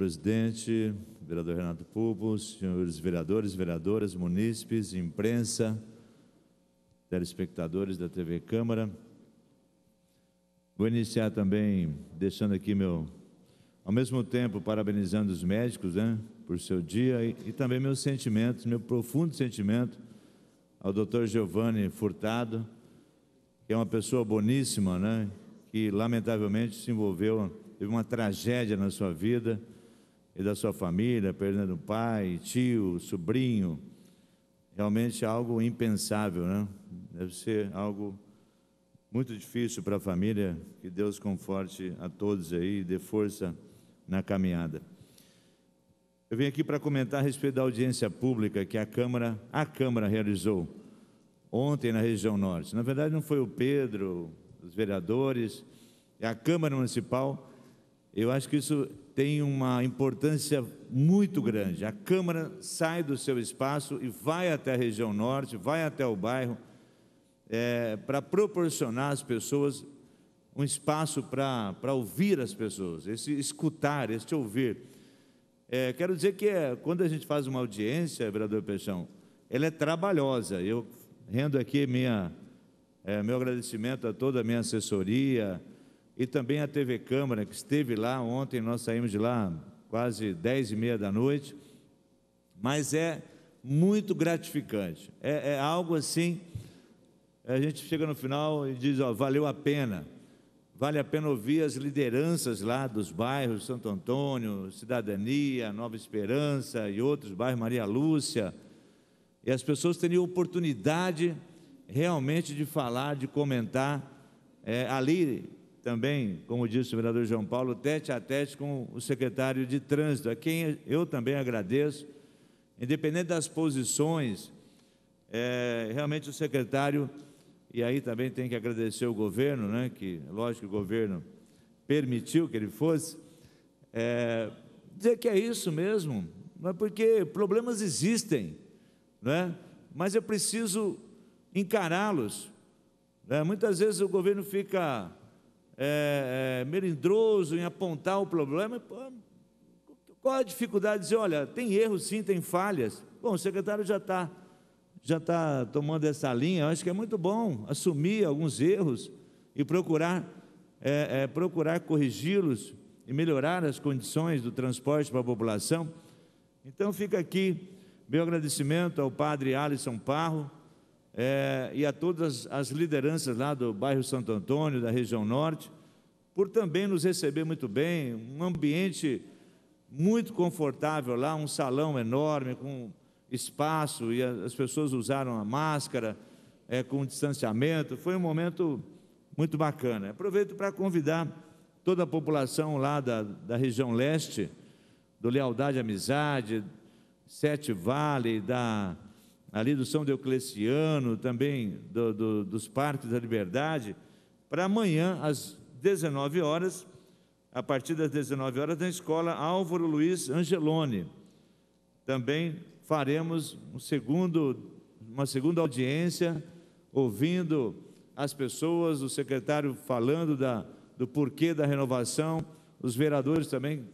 presidente, vereador Renato Pubos, senhores vereadores, vereadoras, munícipes, imprensa, telespectadores da TV Câmara. Vou iniciar também deixando aqui meu, ao mesmo tempo parabenizando os médicos, né, por seu dia e, e também meus sentimentos, meu profundo sentimento ao Dr. Giovanni Furtado, que é uma pessoa boníssima, né, que lamentavelmente se envolveu, teve uma tragédia na sua vida e da sua família, perdendo pai, tio, sobrinho. Realmente é algo impensável, né? Deve ser algo muito difícil para a família. Que Deus conforte a todos aí, dê força na caminhada. Eu vim aqui para comentar a respeito da audiência pública que a Câmara, a Câmara realizou ontem na região norte. Na verdade, não foi o Pedro, os vereadores, é a Câmara Municipal eu acho que isso tem uma importância muito grande. A Câmara sai do seu espaço e vai até a região norte, vai até o bairro, é, para proporcionar às pessoas um espaço para ouvir as pessoas, esse escutar, esse ouvir. É, quero dizer que é, quando a gente faz uma audiência, vereador Peixão, ela é trabalhosa. Eu rendo aqui minha, é, meu agradecimento a toda a minha assessoria, e também a TV Câmara, que esteve lá ontem, nós saímos de lá quase dez e meia da noite, mas é muito gratificante, é, é algo assim, a gente chega no final e diz, ó, valeu a pena, vale a pena ouvir as lideranças lá dos bairros, Santo Antônio, Cidadania, Nova Esperança e outros bairros, Maria Lúcia, e as pessoas terem oportunidade realmente de falar, de comentar, é, ali também, como disse o vereador João Paulo, tete a tete com o secretário de Trânsito, a quem eu também agradeço. Independente das posições, é, realmente o secretário, e aí também tem que agradecer o governo, né, que lógico o governo permitiu que ele fosse, é, dizer que é isso mesmo, não é porque problemas existem, não é? mas eu preciso encará-los. Né, muitas vezes o governo fica é, é, melindroso em apontar o problema. Qual a dificuldade de dizer, olha, tem erros sim, tem falhas? Bom, o secretário já está já tá tomando essa linha, eu acho que é muito bom assumir alguns erros e procurar, é, é, procurar corrigi-los e melhorar as condições do transporte para a população. Então fica aqui meu agradecimento ao padre Alisson Parro, é, e a todas as lideranças lá do bairro Santo Antônio, da região norte, por também nos receber muito bem, um ambiente muito confortável lá, um salão enorme com espaço e as pessoas usaram a máscara é, com distanciamento. Foi um momento muito bacana. Aproveito para convidar toda a população lá da, da região leste, do Lealdade e Amizade, Sete Vale, da ali do São Diocleciano, também do, do, dos Parques da Liberdade, para amanhã, às 19 horas, a partir das 19 horas, na escola Álvaro Luiz Angeloni. Também faremos um segundo, uma segunda audiência, ouvindo as pessoas, o secretário falando da, do porquê da renovação, os vereadores também.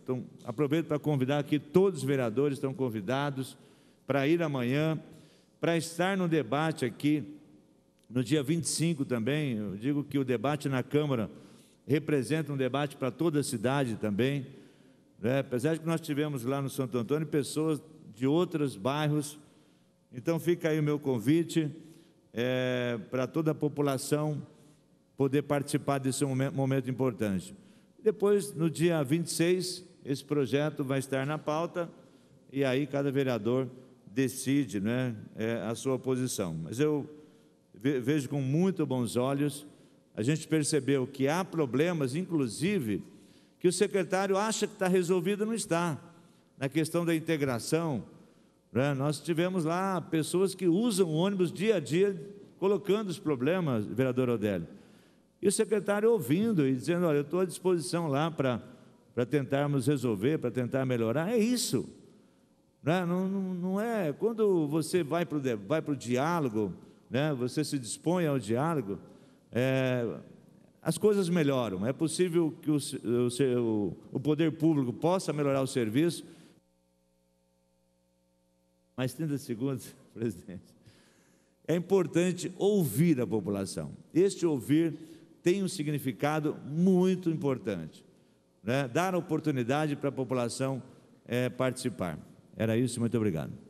aproveito para convidar aqui, todos os vereadores estão convidados para ir amanhã para estar no debate aqui no dia 25 também. Eu digo que o debate na Câmara representa um debate para toda a cidade também. Né? Apesar de que nós tivemos lá no Santo Antônio pessoas de outros bairros. Então fica aí o meu convite é, para toda a população poder participar desse momento, momento importante. Depois, no dia 26, esse projeto vai estar na pauta e aí cada vereador decide né, é, a sua posição. Mas eu vejo com muito bons olhos, a gente percebeu que há problemas, inclusive, que o secretário acha que está resolvido não está. Na questão da integração, né, nós tivemos lá pessoas que usam o ônibus dia a dia, colocando os problemas, vereador Odélio. E o secretário ouvindo e dizendo: Olha, eu estou à disposição lá para tentarmos resolver, para tentar melhorar. É isso. Né? Não, não, não é. Quando você vai para o vai diálogo, né? você se dispõe ao diálogo, é, as coisas melhoram. É possível que o, o, o poder público possa melhorar o serviço. Mais 30 segundos, presidente. É importante ouvir a população. Este ouvir tem um significado muito importante. Né? Dar oportunidade para a população é, participar. Era isso, muito obrigado.